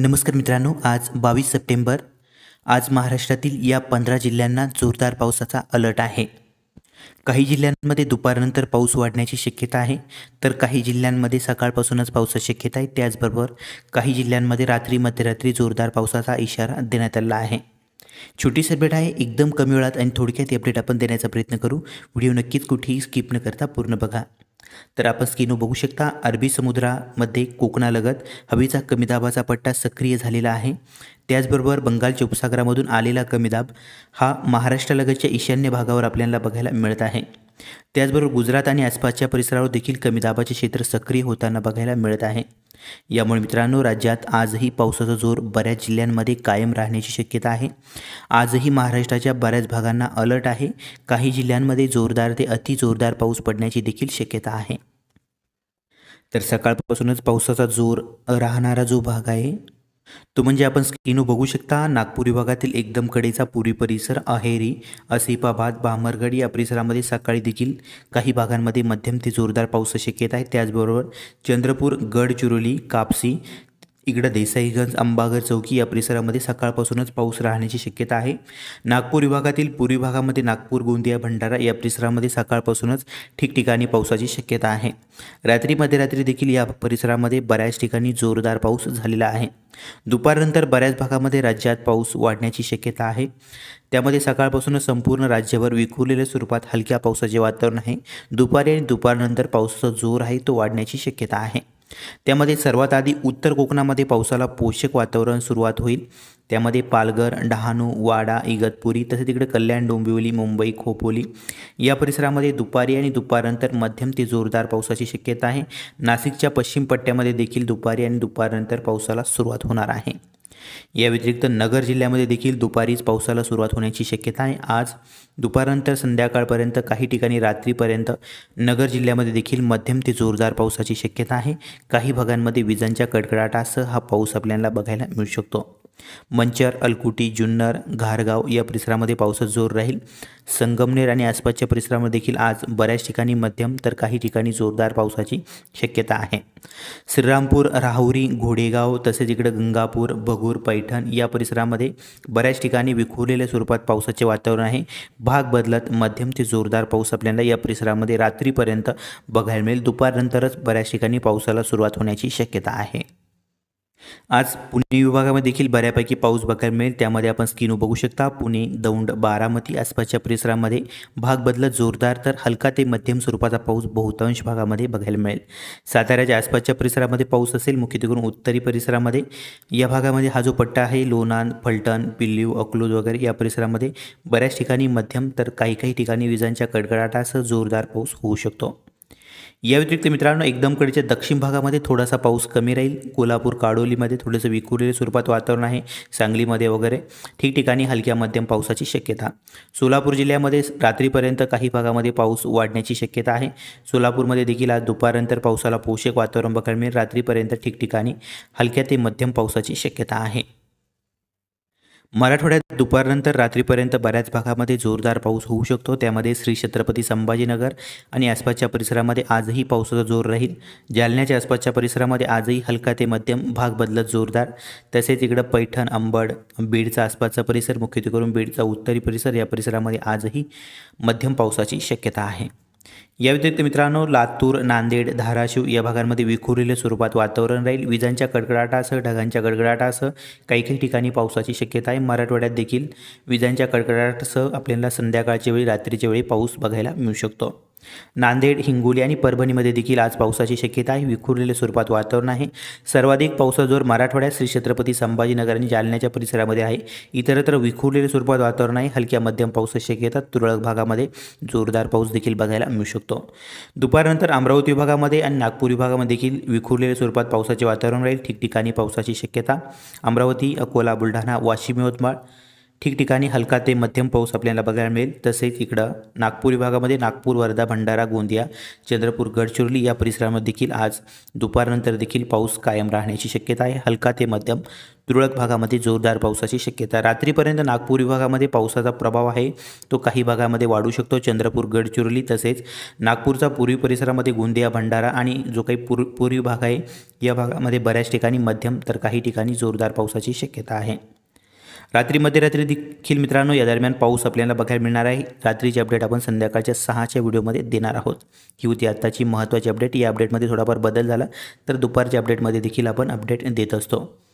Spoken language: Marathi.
नमस्कार मित्रांनो आज बावीस सप्टेंबर आज महाराष्ट्रातील या पंधरा जिल्ह्यांना जोरदार पावसाचा अलर्ट आहे काही जिल्ह्यांमध्ये दुपारनंतर पाऊस वाढण्याची शक्यता आहे तर काही जिल्ह्यांमध्ये सकाळपासूनच पावसाची शक्यता आहे त्याचबरोबर काही जिल्ह्यांमध्ये रात्री मध्यरात्री जोरदार पावसाचा इशारा देण्यात आला आहे छोटीशी अपडेट आहे एकदम कमी वेळात आणि थोडक्यात अपडेट आपण देण्याचा प्रयत्न करू व्हिडिओ नक्कीच कुठेही स्किप न करता पूर्ण बघा तर आपण स्किनो बघू शकता अरबी समुद्रामध्ये कोकणालगत हवेचा कमी दाबाचा पट्टा सक्रिय झालेला आहे त्याचबरोबर बंगालच्या उपसागरामधून आलेला कमी दाब हा महाराष्ट्रालगतच्या ईशान्य भागावर आपल्याला बघायला मिळत आहे त्याचबरोबर गुजरात आणि आसपासच्या परिसरावर देखील कमी दाबाचे क्षेत्र सक्रिय होताना बघायला मिळत आहे यामुळे मित्रांनो राज्यात आजही पावसाचा जोर बऱ्याच जिल्ह्यांमध्ये कायम राहण्याची शक्यता आहे आजही महाराष्ट्राच्या बऱ्याच भागांना अलर्ट आहे काही जिल्ह्यांमध्ये जोरदार ते अति जोरदार पाऊस पडण्याची देखील शक्यता आहे तर सकाळपासूनच पावसाचा जोर राहणारा जो भाग आहे तो म्हणजे आपण स्क्रीनू बघू शकता नागपूर विभागातील एकदम कडेचा पुरी परिसर अहेरी असिपाबाद भामरगड या परिसरामध्ये सकाळी देखील काही भागांमध्ये मध्यम ते जोरदार पाऊस शक्यता आहे त्याचबरोबर चंद्रपूर गडचिरोली कापसी इकडं देसाईगंज अंबागर चौकी या परिसरामध्ये सकाळपासूनच पाऊस राहण्याची शक्यता आहे नागपूर विभागातील पूर्वी भागामध्ये नागपूर गोंदिया भंडारा या परिसरामध्ये सकाळपासूनच ठिकठिकाणी पावसाची शक्यता आहे रात्री मध्यरात्री देखील या परिसरामध्ये बऱ्याच ठिकाणी जोरदार पाऊस झालेला आहे दुपारनंतर बऱ्याच भागामध्ये राज्यात पाऊस वाढण्याची शक्यता आहे त्यामध्ये सकाळपासून संपूर्ण राज्यभर विखुरलेल्या स्वरूपात हलक्या पावसाचे वातावरण आहे दुपारी आणि दुपारनंतर पावसाचा जोर आहे तो वाढण्याची शक्यता आहे त्यामध्ये सर्वात आधी उत्तर कोकणामध्ये पावसाला पोषक वातावरण सुरुवात होईल त्यामध्ये पालघर डहाणू वाडा इगतपुरी तसेच तिकडे कल्याण डोंबिवली मुंबई खोपोली या परिसरामध्ये दुपारी आणि दुपारनंतर मध्यम ते जोरदार पावसाची शक्यता आहे नाशिकच्या पश्चिम पट्ट्यामध्ये देखील दुपारी आणि दुपारनंतर पावसाला सुरुवात होणार आहे या व्यतिरिक्त नगर जिल्ह्यामध्ये देखील दुपारीच पावसाला सुरुवात होण्याची शक्यता आहे आज दुपारनंतर संध्याकाळपर्यंत काही ठिकाणी रात्रीपर्यंत नगर जिल्ह्यामध्ये देखील मध्यम ते जोरदार पावसाची शक्यता आहे काही भागांमध्ये विजांच्या कडकडाटासह हा पाऊस आपल्याला बघायला मिळू शकतो मंचर अलकुटी जुन्नर घारगाव या परिसरामध्ये पावसात जोर राहील संगमनेर आणि आसपासच्या परिसरामध्ये देखील आज बऱ्याच ठिकाणी मध्यम तर काही ठिकाणी जोरदार पावसाची शक्यता आहे श्रीरामपूर राहुरी घोडेगाव तसेच इकडे गंगापूर भगूर पैठण या परिसरामध्ये बऱ्याच ठिकाणी विखुरलेल्या स्वरूपात पावसाचे वातावरण आहे भाग बदलत मध्यम ते जोरदार पाऊस आपल्याला या परिसरामध्ये रात्रीपर्यंत बघायला मिळेल दुपारनंतरच बऱ्याच ठिकाणी पावसाला सुरुवात होण्याची शक्यता आहे आज पुणे विभागामध्ये देखील बऱ्यापैकी पाऊस बघायला मिळेल त्यामध्ये आपण स्किनो बघू शकता पुणे दौंड बारामती आसपासच्या परिसरामध्ये भाग बदलत जोरदार तर हलका ते मध्यम स्वरूपाचा पाऊस बहुतांश भागामध्ये बघायला मिळेल साताऱ्याच्या आसपासच्या परिसरामध्ये पाऊस असेल करून उत्तरी परिसरामध्ये या भागामध्ये हा जो पट्टा आहे लोणान फलटण पिल्लीव अकलूज वगैरे या परिसरामध्ये बऱ्याच ठिकाणी मध्यम तर काही काही ठिकाणी विजांच्या कडकडाटासह जोरदार पाऊस होऊ शकतो या व्यतिरिक्त मित्रांनो एकदमकडच्या दक्षिण भागामध्ये थोडासा पाऊस कमी राहील कोल्हापूर काडोलीमध्ये थोडंसं विखुरलेले स्वरूपात वातावरण आहे सांगलीमध्ये वगैरे ठिकठिकाणी हलक्या मध्यम पावसाची शक्यता सोलापूर जिल्ह्यामध्ये रात्रीपर्यंत काही भागामध्ये पाऊस वाढण्याची शक्यता आहे सोलापूरमध्ये देखील आज दुपारनंतर पावसाला पोषक वातावरण बघायला मिळेल रात्रीपर्यंत ठिकठिकाणी हलक्या ते मध्यम पावसाची शक्यता आहे मराठवाड्यात दुपारनंतर रात्रीपर्यंत बऱ्याच भागामध्ये जोरदार पाऊस होऊ शकतो त्यामध्ये श्री छत्रपती संभाजीनगर आणि आसपासच्या परिसरामध्ये आजही पावसाचा जोर राहील जालन्याच्या आसपासच्या परिसरामध्ये आजही हलका ते मध्यम भाग बदलत जोरदार तसेच इकडं पैठण अंबड बीडचा आसपासचा परिसर मुख्यत्वे करून बीडचा उत्तरी परिसर या परिसरामध्ये आजही मध्यम पावसाची शक्यता आहे या व्यतिरिक्त मित्रांनो लातूर नांदेड धाराशिव या भागांमध्ये विखुरलेल्या स्वरूपात वातावरण राहील विजांच्या कडकडाटासह ढगांच्या कडकडाटासह काही काही ठिकाणी पावसाची शक्यता आहे मराठवाड्यात देखील विजांच्या कडकडाटासह आपल्याला संध्याकाळच्या वेळी रात्रीच्या वेळी पाऊस बघायला मिळू शकतो नांदेड हिंगोली आणि परभणीमध्ये देखील आज पावसाची शक्यता आहे विखुरलेले स्वरूपात वातावरण आहे सर्वाधिक पावसाचा जोर मराठवाड्यात श्री छत्रपती संभाजीनगर आणि जालन्याच्या परिसरामध्ये आहे इतरत्र विखुरलेले स्वरूपात वातावरण आहे हलक्या मध्यम पावसाची शक्यता तुरळक भागामध्ये जोरदार पाऊस देखील बघायला मिळू शकतो दुपारनंतर अमरावती विभागामध्ये आणि नागपूर विभागामध्ये देखील विखुरलेले स्वरूपात पावसाचे वातावरण राहील ठिकठिकाणी पावसाची शक्यता अमरावती अकोला बुलढाणा वाशिम यवतमाळ ठिकठिकाणी हलका ते मध्यम पाऊस आपल्याला बघायला मिळेल तसेच इकडं नागपूर विभागामध्ये नागपूर वर्धा भंडारा गोंदिया चंद्रपूर गडचिरोली या परिसरामध्ये देखील आज दुपारनंतर देखील पाऊस कायम राहण्याची शक्यता आहे हलका ते मध्यम तुरळक भागामध्ये जोरदार पावसाची शक्यता रात्रीपर्यंत नागपूर विभागामध्ये पावसाचा प्रभाव आहे तो काही भागामध्ये वाढू शकतो चंद्रपूर गडचिरोली तसेच नागपूरचा पूर्वी परिसरामध्ये गोंदिया भंडारा आणि जो काही पूर्वी भाग आहे या भागामध्ये बऱ्याच ठिकाणी मध्यम तर काही ठिकाणी जोरदार पावसाची शक्यता आहे रात्री मध्यरात्री देखील मित्रांनो या दरम्यान पाऊस आपल्याला बघायला मिळणार आहे रात्रीची अपडेट आपण संध्याकाळच्या सहाच्या व्हिडिओमध्ये देणार आहोत ही होती आत्ताची महत्त्वाची अपडेट या अपडेटमध्ये थोडाफार बदल झाला तर दुपारच्या अपडेटमध्ये देखील आपण अपडेट देत असतो